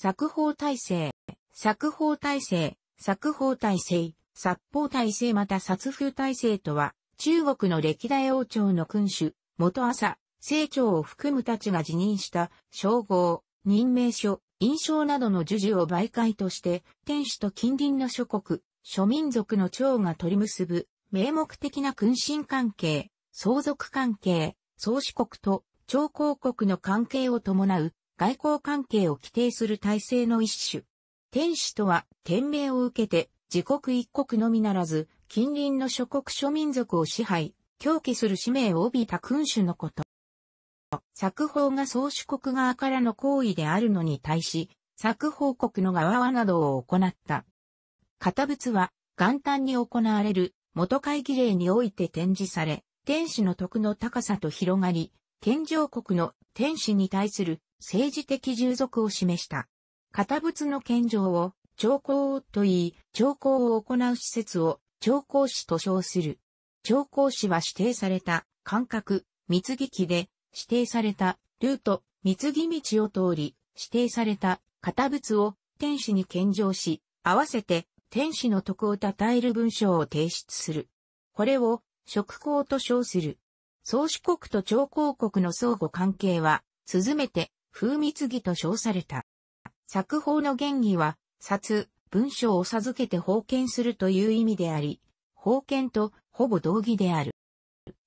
作法体制、作法体制、作法体制、殺法体制また殺風体制とは、中国の歴代王朝の君主、元朝、清朝を含むたちが辞任した、称号、任命書、印章などの授受を媒介として、天主と近隣の諸国、諸民族の長が取り結ぶ、名目的な君臣関係、相続関係、宗主国と、朝貢国の関係を伴う、外交関係を規定する体制の一種。天使とは、天命を受けて、自国一国のみならず、近隣の諸国諸民族を支配、狂気する使命を帯びた君主のこと。作法が宗主国側からの行為であるのに対し、作法国の側はなどを行った。堅物は、元旦に行われる元会議令において展示され、天使の徳の高さと広がり、天上国の天使に対する政治的従属を示した。堅物の献上を、朝貢と言い、朝貢を行う施設を、朝貢市と称する。朝貢市は指定された、間隔、貢ぎ機で、指定された、ルート、貢ぎ道を通り、指定された、堅物を、天使に献上し、合わせて、天使の徳を称える文章を提出する。これを、職公と称する。宗主国と朝公国の相互関係は、すずめて、風蜜儀と称された。作法の原義は、札、文章を授けて封建するという意味であり、封建とほぼ同義である。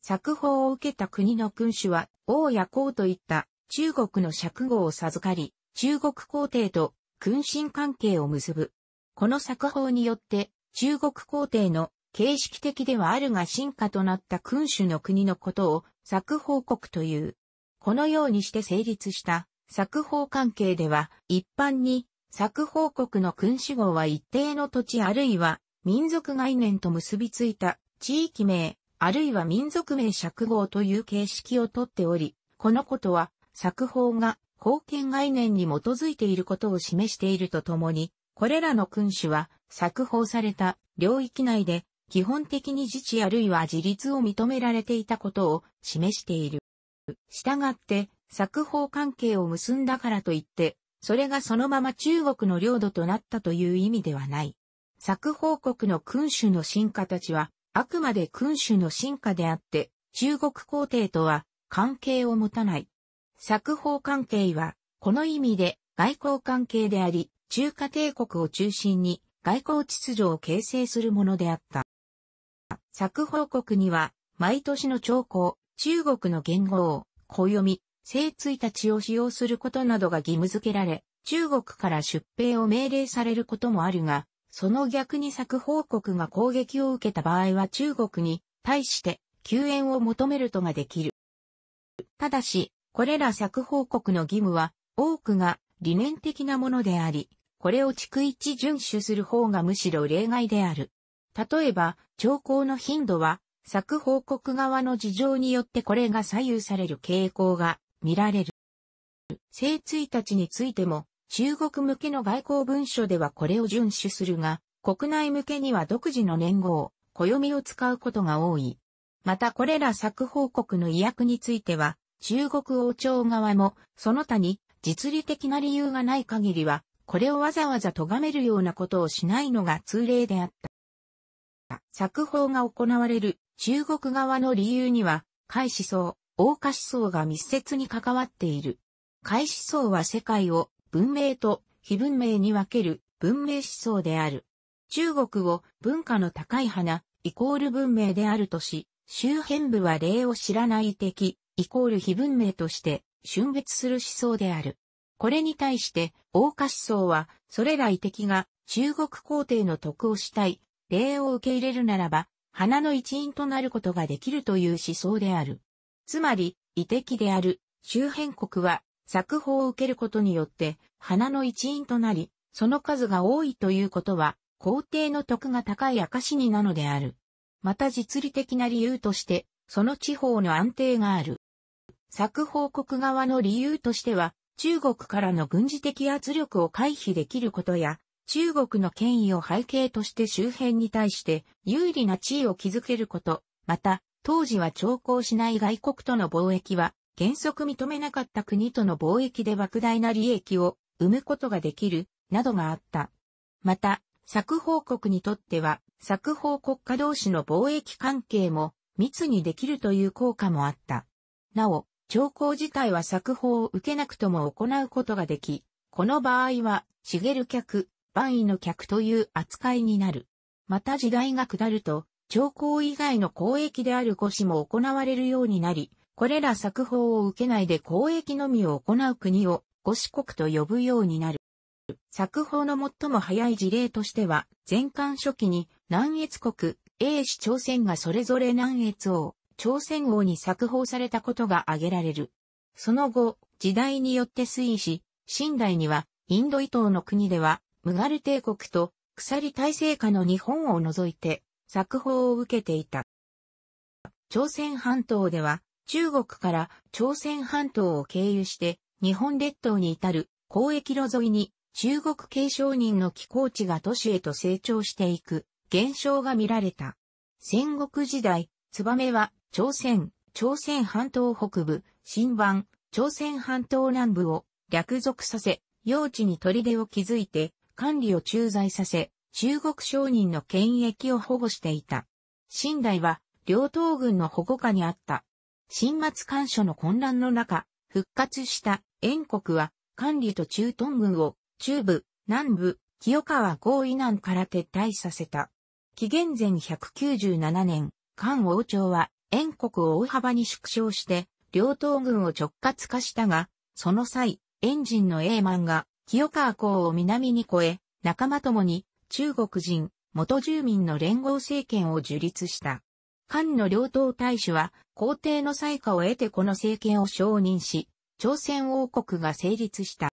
作法を受けた国の君主は、王や公といった中国の釈語を授かり、中国皇帝と君臣関係を結ぶ。この作法によって、中国皇帝の形式的ではあるが進化となった君主の国のことを作法国という。このようにして成立した作法関係では、一般に、作法国の君主号は一定の土地あるいは、民族概念と結びついた地域名、あるいは民族名釈号という形式をとっており、このことは、作法が封建概念に基づいていることを示しているとともに、これらの君主は、作法された領域内で、基本的に自治あるいは自立を認められていたことを示している。したがって、作法関係を結んだからといって、それがそのまま中国の領土となったという意味ではない。作法国の君主の進化たちは、あくまで君主の進化であって、中国皇帝とは関係を持たない。作法関係は、この意味で外交関係であり、中華帝国を中心に外交秩序を形成するものであった。作法国には、毎年の朝貢、中国の元号、暦、生追たちを使用することなどが義務付けられ、中国から出兵を命令されることもあるが、その逆に作報国が攻撃を受けた場合は中国に対して救援を求めるとができる。ただし、これら作報国の義務は多くが理念的なものであり、これを逐一遵守する方がむしろ例外である。例えば、兆候の頻度は、作報国側の事情によってこれが左右される傾向が見られる。聖対たちについても、中国向けの外交文書ではこれを遵守するが、国内向けには独自の年号、暦を使うことが多い。またこれら作報告の意訳については、中国王朝側も、その他に実利的な理由がない限りは、これをわざわざ咎めるようなことをしないのが通例であった。作法が行われる中国側の理由には、開始層、桜花思想が密接に関わっている。海思想は世界を文明と非文明に分ける文明思想である。中国を文化の高い花、イコール文明であるとし、周辺部は霊を知らない敵、イコール非文明として、峻別する思想である。これに対して、桜花思想は、それら異敵が中国皇帝の徳をしたい、礼を受け入れるならば、花の一員となることができるという思想である。つまり、遺的である周辺国は作法を受けることによって花の一員となり、その数が多いということは、皇帝の徳が高い証になのである。また実利的な理由として、その地方の安定がある。作法国側の理由としては、中国からの軍事的圧力を回避できることや、中国の権威を背景として周辺に対して有利な地位を築けること、また当時は徴航しない外国との貿易は原則認めなかった国との貿易で莫大な利益を生むことができる、などがあった。また、作法国にとっては、作法国家同士の貿易関係も密にできるという効果もあった。なお、徴候自体は作法を受けなくとも行うことができ、この場合は、茂る客、万位の客という扱いになる。また時代が下ると、朝江以外の交易である古市も行われるようになり、これら作法を受けないで交易のみを行う国を五四国と呼ぶようになる。作法の最も早い事例としては、前漢初期に南越国、英氏朝鮮がそれぞれ南越王、朝鮮王に作法されたことが挙げられる。その後、時代によって推移し、信代には、インド伊東の国では、ムガル帝国と、鎖体制下の日本を除いて、作法を受けていた。朝鮮半島では、中国から朝鮮半島を経由して、日本列島に至る交易路沿いに中国系商人の寄港地が都市へと成長していく現象が見られた。戦国時代、ツバメは朝鮮、朝鮮半島北部、新版、朝鮮半島南部を略属させ、用地に砦を築いて管理を駐在させ、中国商人の権益を保護していた。新代は、両党軍の保護下にあった。新末干渉の混乱の中、復活した燕国は、管理と中東軍を、中部、南部、清川合以南から撤退させた。紀元前197年、漢王朝は、燕国を大幅に縮小して、両党軍を直轄化したが、その際、エンジンの英満マンが、清川港を南に越え、仲間ともに、中国人、元住民の連合政権を樹立した。漢の両党大使は皇帝の裁可を得てこの政権を承認し、朝鮮王国が成立した。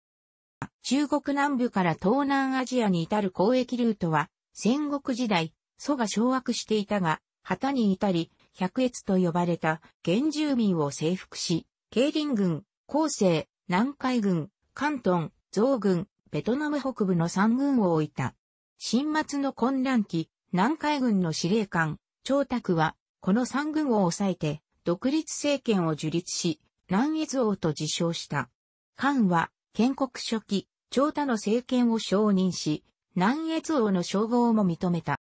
中国南部から東南アジアに至る交易ルートは、戦国時代、蘇が掌握していたが、旗に至り、百越と呼ばれた原住民を征服し、慶林軍、江西、南海軍、関東、増軍、ベトナム北部の三軍を置いた。新末の混乱期、南海軍の司令官、長卓は、この三軍を抑えて、独立政権を樹立し、南越王と自称した。漢は、建国初期、張太の政権を承認し、南越王の称号も認めた。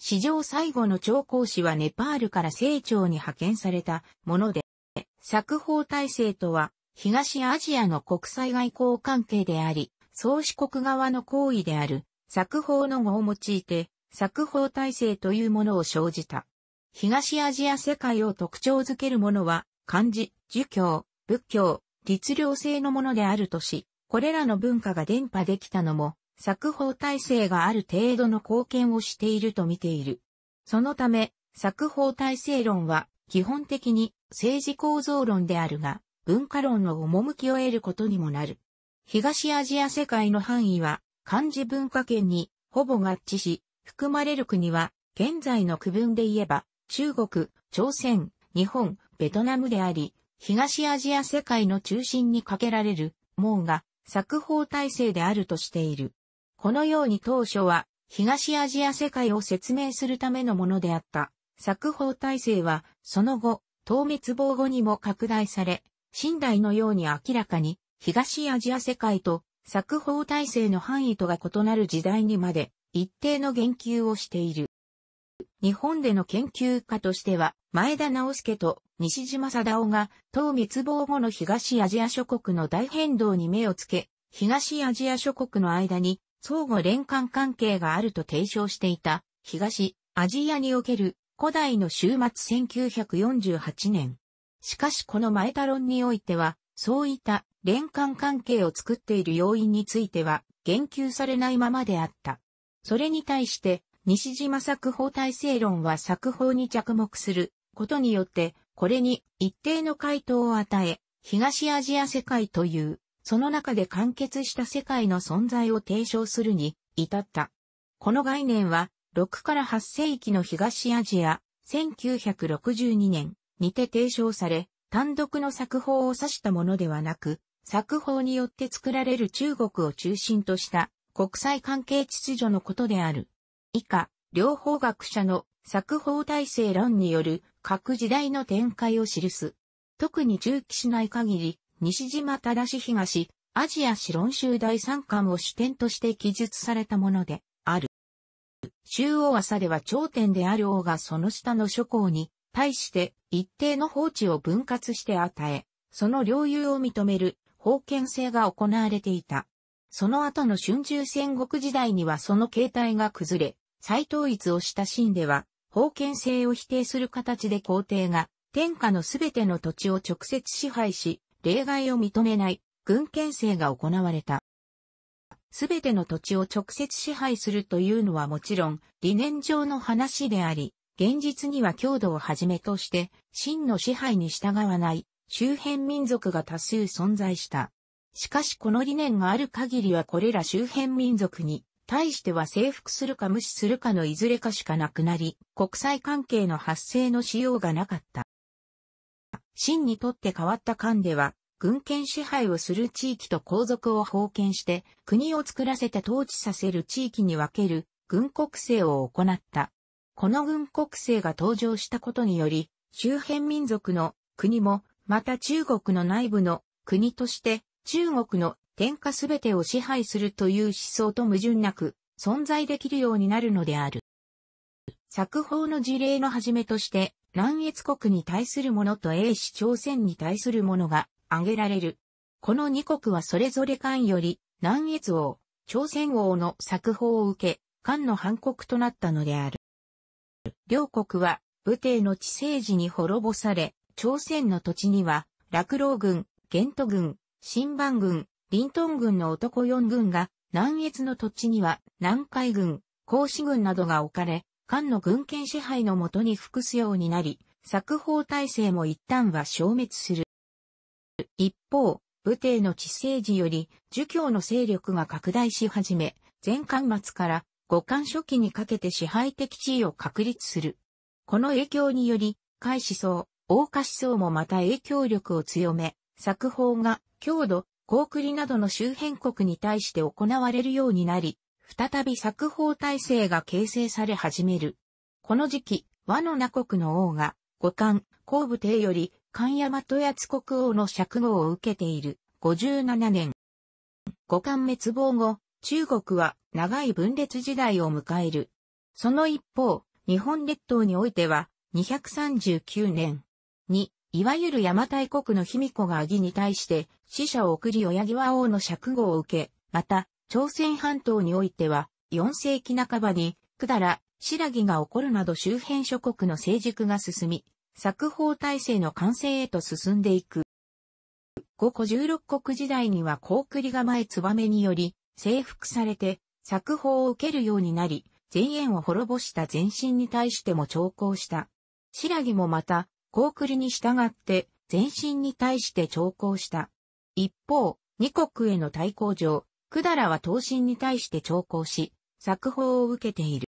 史上最後の長公使はネパールから清朝に派遣されたもので、作法体制とは東アジアの国際外交関係であり、宗主国側の行為である作法の語を用いて、作法体制というものを生じた。東アジア世界を特徴づけるものは、漢字、儒教、仏教、律令制のものであるとし、これらの文化が伝播できたのも、作法体制がある程度の貢献をしていると見ている。そのため、作法体制論は、基本的に政治構造論であるが、文化論の趣を得ることにもなる。東アジア世界の範囲は、漢字文化圏にほぼ合致し、含まれる国は、現在の区分で言えば、中国、朝鮮、日本、ベトナムであり、東アジア世界の中心にかけられる、網が、作法体制であるとしている。このように当初は、東アジア世界を説明するためのものであった、作法体制は、その後、倒滅亡後にも拡大され、新代のように明らかに、東アジア世界と作法体制の範囲とが異なる時代にまで一定の言及をしている。日本での研究家としては、前田直介と西島貞夫が、東滅亡後の東アジア諸国の大変動に目をつけ、東アジア諸国の間に相互連関関係があると提唱していた、東アジアにおける古代の終末1948年。しかしこの前田論においては、そういった連関関係を作っている要因については言及されないままであった。それに対して、西島作法体制論は作法に着目することによって、これに一定の回答を与え、東アジア世界という、その中で完結した世界の存在を提唱するに至った。この概念は、6から8世紀の東アジア、1962年にて提唱され、単独の作法を指したものではなく、作法によって作られる中国を中心とした国際関係秩序のことである。以下、両方学者の作法体制論による各時代の展開を記す。特に中期しない限り、西島正東、アジア史論集第三巻を主典として記述されたものである。中央朝では頂点である王がその下の諸侯に対して一定の法治を分割して与え、その領有を認める封建制が行われていた。その後の春秋戦国時代にはその形態が崩れ、再統一をした秦では、封建制を否定する形で皇帝が、天下のすべての土地を直接支配し、例外を認めない、軍権制が行われた。すべての土地を直接支配するというのはもちろん、理念上の話であり、現実には強度をはじめとして、真の支配に従わない、周辺民族が多数存在した。しかしこの理念がある限りはこれら周辺民族に対しては征服するか無視するかのいずれかしかなくなり、国際関係の発生のしようがなかった。秦にとって変わった間では、軍権支配をする地域と皇族を封建して、国を作らせて統治させる地域に分ける軍国政を行った。この軍国政が登場したことにより、周辺民族の国もまた中国の内部の国として中国の天下すべてを支配するという思想と矛盾なく存在できるようになるのである。作法の事例のはじめとして南越国に対するものと英氏朝鮮に対するものが挙げられる。この二国はそれぞれ漢より南越王、朝鮮王の作法を受け、漢の反国となったのである。両国は武帝の治世時に滅ぼされ、朝鮮の土地には、落老軍、玄都軍、新番軍、林東軍の男四軍が、南越の土地には、南海軍、甲子軍などが置かれ、漢の軍権支配のもとに服すようになり、作法体制も一旦は消滅する。一方、武帝の治世時より、儒教の勢力が拡大し始め、前漢末から五漢初期にかけて支配的地位を確立する。この影響により、海思想、大化思想もまた影響力を強め、作法が、強度、高栗などの周辺国に対して行われるようになり、再び作法体制が形成され始める。この時期、和の名国の王が、五冠、後部帝より、関山と八津国王の釈号を受けている、57年。五冠滅亡後、中国は長い分裂時代を迎える。その一方、日本列島においては、239年、に、いわゆる邪馬台国の卑弥呼が義に対して死者を送り親際王の釈号を受け、また、朝鮮半島においては、4世紀半ばに、百済、白木が起こるなど周辺諸国の成熟が進み、作法体制の完成へと進んでいく。五個十六国時代には高栗構え燕により、征服されて、作法を受けるようになり、前縁を滅ぼした前身に対しても調行した。白木もまた、高ークに従って前進に対して調考した。一方、二国への対抗上、百済は東進に対して調考し、作法を受けている。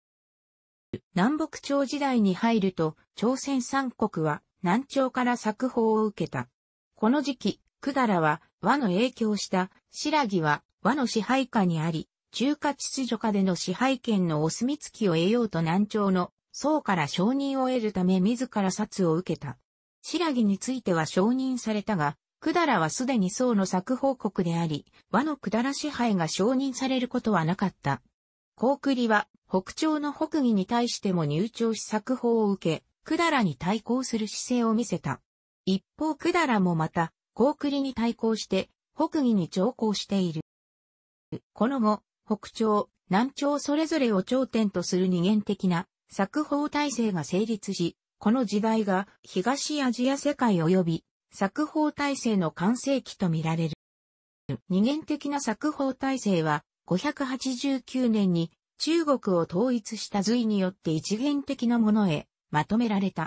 南北朝時代に入ると、朝鮮三国は南朝から作法を受けた。この時期、百済は和の影響した白木は和の支配下にあり、中華秩序下での支配権のお墨付きを得ようと南朝の僧から承認を得るため自ら殺を受けた。白木については承認されたが、百済はすでに僧の作報国であり、和の百済支配が承認されることはなかった。高栗は北朝の北義に対しても入朝し作法を受け、百済に対抗する姿勢を見せた。一方百済もまた、高栗に対抗して、北義に徴抗している。この後、北朝、南朝それぞれを頂点とする二元的な作法体制が成立し、この時代が東アジア世界及び作法体制の完成期とみられる。二元的な作法体制は589年に中国を統一した隋によって一元的なものへまとめられた。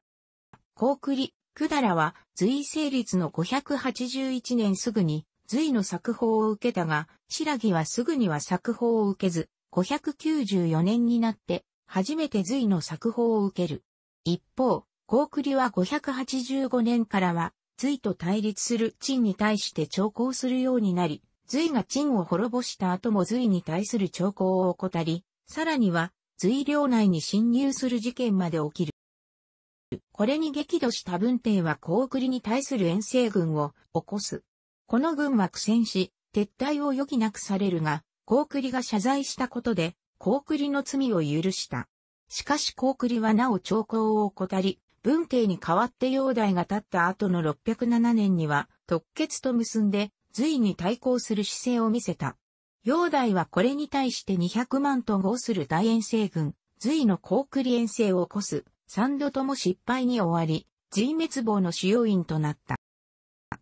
高栗、百済は隋成立の581年すぐに隋の作法を受けたが、白木はすぐには作法を受けず、594年になって初めて隋の作法を受ける。一方、高句麗は585年からは、隋と対立する陳に対して徴抗するようになり、隋が陳を滅ぼした後も隋に対する徴抗を怠り、さらには、隋領内に侵入する事件まで起きる。これに激怒した文帝は高栗に対する遠征軍を起こす。この軍は苦戦し、撤退を余儀なくされるが、高栗が謝罪したことで、高栗の罪を許した。しかし高栗はなお長考を怠り、文帝に代わって煬帝が立った後の607年には、特決と結んで、隋に対抗する姿勢を見せた。煬帝はこれに対して200万と号する大遠征軍、隋の高栗遠征を起こす、三度とも失敗に終わり、隋滅亡の主要因となった。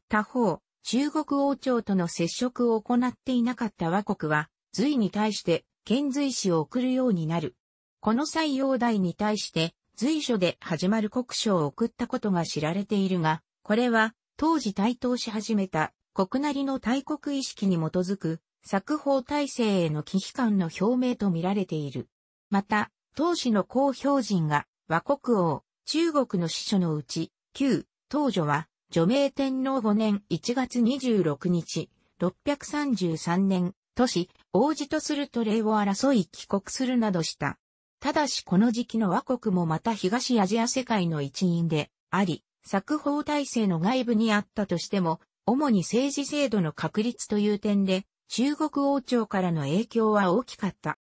他方、中国王朝との接触を行っていなかった和国は、隋に対して遣隋使を送るようになる。この採用代に対して随所で始まる国書を送ったことが知られているが、これは当時台頭し始めた国なりの大国意識に基づく作法体制への危機感の表明とみられている。また、当時の公表人が和国王、中国の司書のうち、旧、当女は、除名天皇5年1月26日、633年都市、王子とすると礼を争い帰国するなどした。ただしこの時期の倭国もまた東アジア世界の一員であり、作法体制の外部にあったとしても、主に政治制度の確立という点で、中国王朝からの影響は大きかった。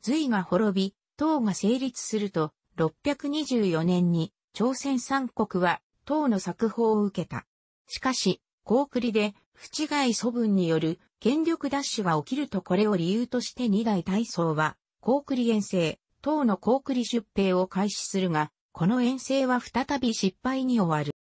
隋が滅び、唐が成立すると、624年に朝鮮三国は唐の作法を受けた。しかし、高栗で、不違い祖分による権力奪取が起きるとこれを理由として二代大僧は、高栗遠征、党の高栗出兵を開始するが、この遠征は再び失敗に終わる。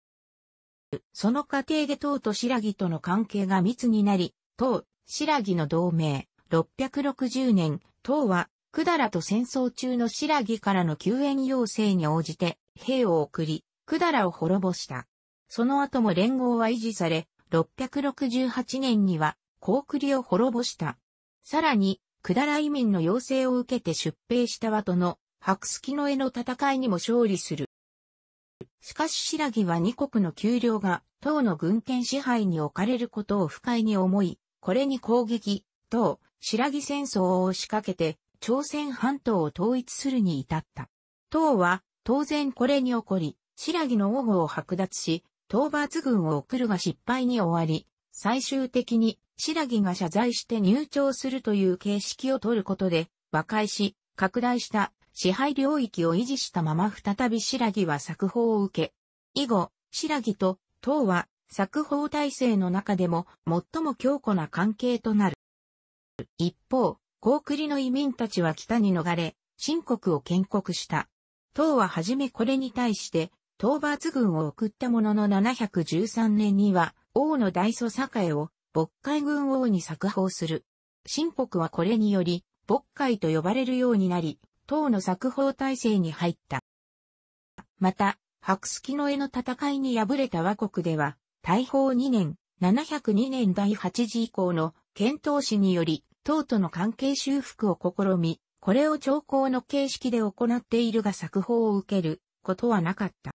その過程で党と白木との関係が密になり、党、白木の同盟、660年、党は、百済と戦争中の白木からの救援要請に応じて、兵を送り、百済を滅ぼした。その後も連合は維持され、668年には、高クリを滅ぼした。さらに、だら移民の要請を受けて出兵した後の白月の絵の戦いにも勝利する。しかし白木は二国の丘陵が党の軍権支配に置かれることを不快に思い、これに攻撃、党、白木戦争を仕掛けて朝鮮半島を統一するに至った。党は当然これに起こり、白木の王吾を剥奪し、討伐軍を送るが失敗に終わり、最終的に白木が謝罪して入庁するという形式を取ることで、和解し、拡大した支配領域を維持したまま再び白木は作法を受け、以後、白木と党は作法体制の中でも最も強固な関係となる。一方、高栗の移民たちは北に逃れ、新国を建国した。党ははじめこれに対して、討伐軍を送ったものの713年には、王の大祖栄を渤海軍王に作法する。新北はこれにより、渤海と呼ばれるようになり、唐の作法体制に入った。また、白月の絵の戦いに敗れた和国では、大宝2年、702年第8次以降の遣唐使により、唐との関係修復を試み、これを朝考の形式で行っているが作法を受けることはなかった。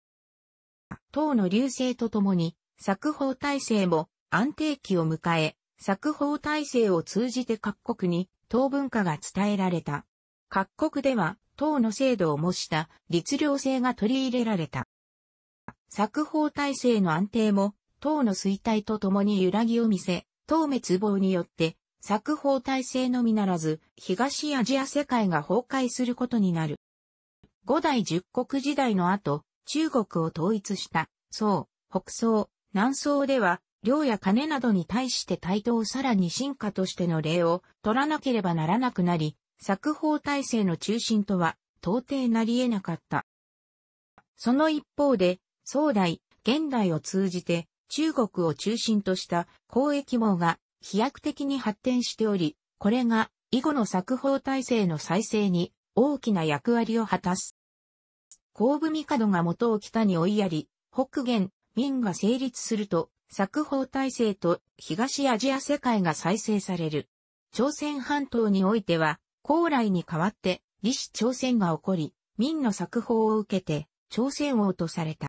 唐の流星とともに、作法体制も安定期を迎え、作法体制を通じて各国に党文化が伝えられた。各国では党の制度を模した律令制が取り入れられた。作法体制の安定も党の衰退とともに揺らぎを見せ、党滅亡によって作法体制のみならず東アジア世界が崩壊することになる。五代十国時代の後、中国を統一した、宋、北宋、南宋では量や金などに対して対等さらに進化としての例を取らなければならなくなり、作法体制の中心とは到底なり得なかった。その一方で、壮大、現代を通じて中国を中心とした交易網が飛躍的に発展しており、これが以後の作法体制の再生に大きな役割を果たす。後部帝が元を北に追いやり、北元、民が成立すると、作法体制と東アジア世界が再生される。朝鮮半島においては、高麗に代わって、李氏朝鮮が起こり、明の作法を受けて、朝鮮王とされた。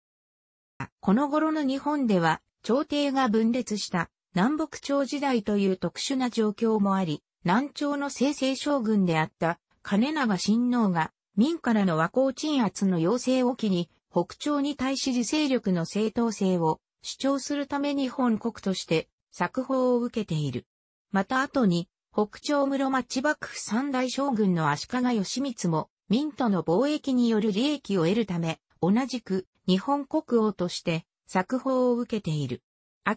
この頃の日本では、朝廷が分裂した南北朝時代という特殊な状況もあり、南朝の清政将軍であった金長親王が民からの和光鎮圧の要請を機に北朝に対し自勢力の正当性を主張するために本国として作法を受けている。また後に、北朝室町幕府三大将軍の足利義満も、民との貿易による利益を得るため、同じく日本国王として作法を受けている。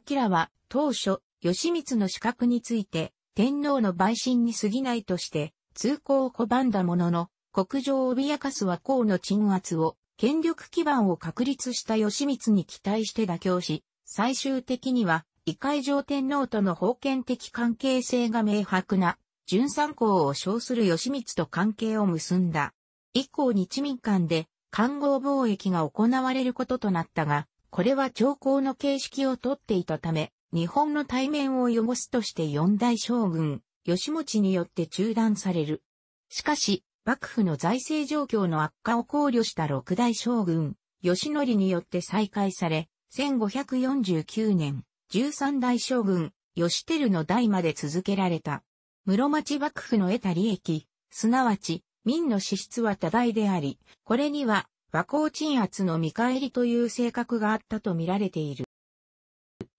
明は当初、義満の資格について、天皇の陪審に過ぎないとして、通行を拒んだものの、国情を脅かす和光の鎮圧を権力基盤を確立した義満に期待して妥協し、最終的には、異界上天皇との封建的関係性が明白な、純三皇を称する義満と関係を結んだ。以降日民間で、官合貿易が行われることとなったが、これは朝貢の形式をとっていたため、日本の対面を汚すとして四大将軍、吉持によって中断される。しかし、幕府の財政状況の悪化を考慮した六代将軍、義則によって再開され、1549年、13代将軍、義輝の代まで続けられた。室町幕府の得た利益、すなわち、民の支出は多大であり、これには、和光鎮圧の見返りという性格があったと見られている。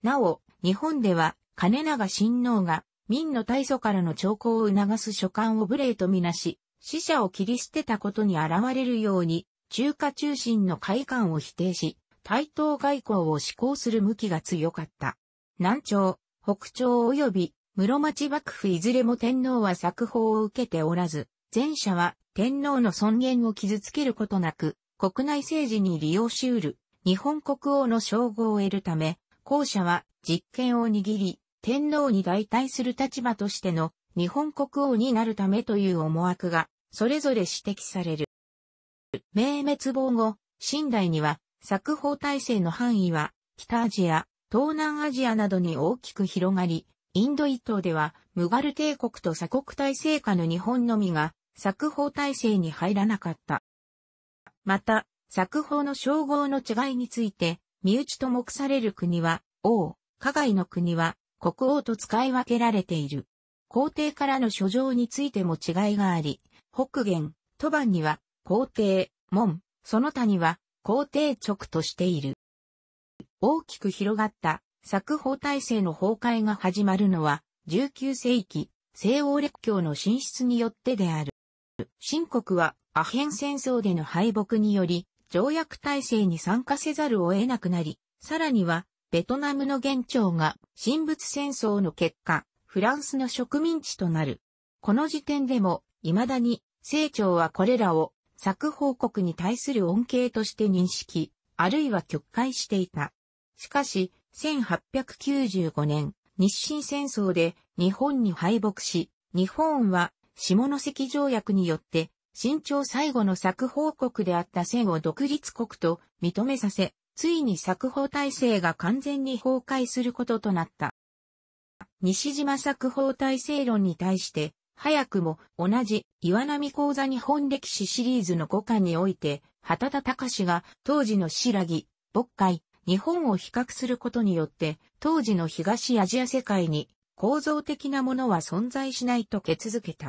なお、日本では、金長親王が、民の大祖からの徴候を促す書簡を無礼とみなし、死者を切り捨てたことに現れるように、中華中心の快感を否定し、対等外交を施行する向きが強かった。南朝、北朝及び室町幕府いずれも天皇は作法を受けておらず、前者は天皇の尊厳を傷つけることなく、国内政治に利用し得る、日本国王の称号を得るため、後者は実権を握り、天皇に代替する立場としての日本国王になるためという思惑が、それぞれ指摘される。明滅亡後、清代には、作法体制の範囲は、北アジア、東南アジアなどに大きく広がり、インド一島では、ムガル帝国と鎖国体制下の日本のみが、作法体制に入らなかった。また、作法の称号の違いについて、身内と目される国は、王、加害の国は、国王と使い分けられている。皇帝からの書状についても違いがあり、北元、都番には皇帝、門、その他には皇帝直としている。大きく広がった作法体制の崩壊が始まるのは19世紀西欧列強の進出によってである。新国はアヘン戦争での敗北により条約体制に参加せざるを得なくなり、さらにはベトナムの元朝が神仏戦争の結果、フランスの植民地となる。この時点でも、未だに、清朝はこれらを、作報告に対する恩恵として認識、あるいは曲解していた。しかし、1895年、日清戦争で日本に敗北し、日本は下関条約によって、新朝最後の作報国であった戦を独立国と認めさせ、ついに作法体制が完全に崩壊することとなった。西島作法体制論に対して、早くも同じ岩波講座日本歴史シリーズの5巻において、畑田隆が当時の白木、渤海、日本を比較することによって、当時の東アジア世界に構造的なものは存在しないと決づけた。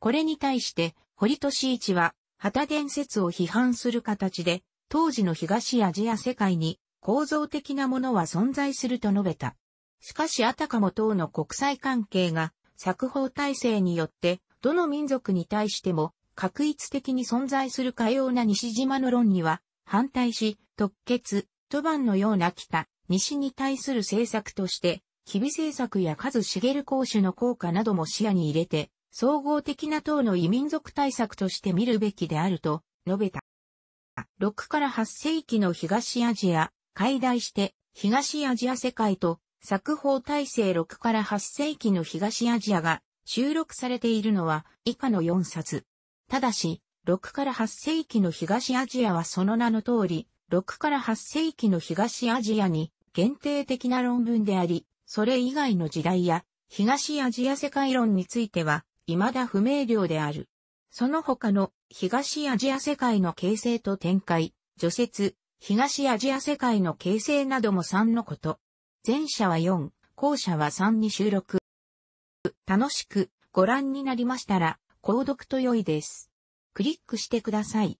これに対して、堀利一は、旗伝説を批判する形で、当時の東アジア世界に構造的なものは存在すると述べた。しかしあたかも党の国際関係が作法体制によってどの民族に対しても確一的に存在するかような西島の論には反対し特決、都番のような北、西に対する政策として吉備政策や数茂公主の効果なども視野に入れて総合的な党の異民族対策として見るべきであると述べた。6から8世紀の東アジア、解題して東アジア世界と作法体制6から8世紀の東アジアが収録されているのは以下の4冊。ただし、6から8世紀の東アジアはその名の通り、6から8世紀の東アジアに限定的な論文であり、それ以外の時代や東アジア世界論については未だ不明瞭である。その他の東アジア世界の形成と展開、除雪、東アジア世界の形成なども3のこと。前者は4、後者は3に収録。楽しくご覧になりましたら、購読と良いです。クリックしてください。